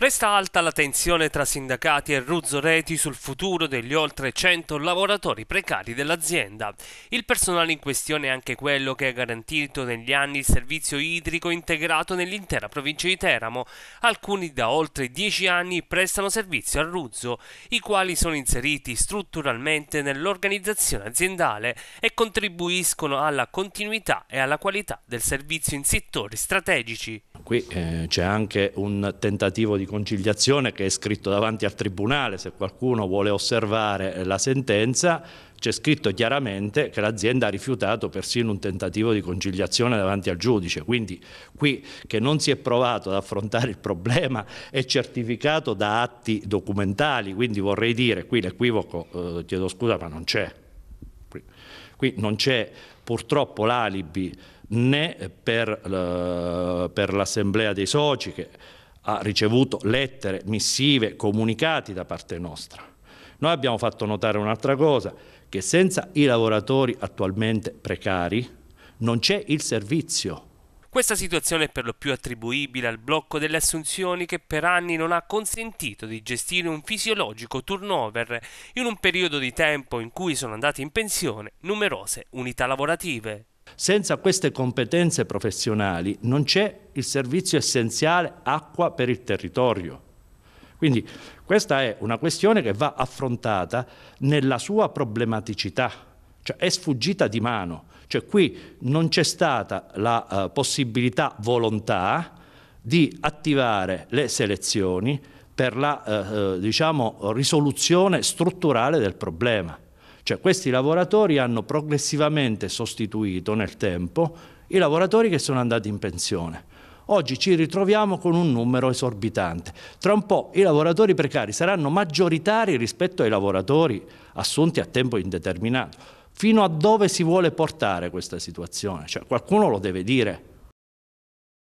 Resta alta la tensione tra sindacati e Ruzzo Reti sul futuro degli oltre 100 lavoratori precari dell'azienda. Il personale in questione è anche quello che ha garantito negli anni il servizio idrico integrato nell'intera provincia di Teramo. Alcuni da oltre 10 anni prestano servizio a Ruzzo, i quali sono inseriti strutturalmente nell'organizzazione aziendale e contribuiscono alla continuità e alla qualità del servizio in settori strategici. Qui eh, c'è anche un tentativo di conciliazione che è scritto davanti al Tribunale, se qualcuno vuole osservare eh, la sentenza, c'è scritto chiaramente che l'azienda ha rifiutato persino un tentativo di conciliazione davanti al giudice, quindi qui che non si è provato ad affrontare il problema è certificato da atti documentali, quindi vorrei dire qui l'equivoco, eh, chiedo scusa ma non c'è, qui, qui non c'è purtroppo l'alibi né per, eh, l'assemblea dei soci che ha ricevuto lettere, missive, comunicati da parte nostra. Noi abbiamo fatto notare un'altra cosa, che senza i lavoratori attualmente precari non c'è il servizio. Questa situazione è per lo più attribuibile al blocco delle assunzioni che per anni non ha consentito di gestire un fisiologico turnover in un periodo di tempo in cui sono andate in pensione numerose unità lavorative. Senza queste competenze professionali non c'è il servizio essenziale acqua per il territorio. Quindi questa è una questione che va affrontata nella sua problematicità, cioè è sfuggita di mano, cioè qui non c'è stata la eh, possibilità, volontà di attivare le selezioni per la eh, eh diciamo, risoluzione strutturale del problema. Cioè questi lavoratori hanno progressivamente sostituito nel tempo i lavoratori che sono andati in pensione. Oggi ci ritroviamo con un numero esorbitante. Tra un po' i lavoratori precari saranno maggioritari rispetto ai lavoratori assunti a tempo indeterminato. Fino a dove si vuole portare questa situazione? Cioè, qualcuno lo deve dire.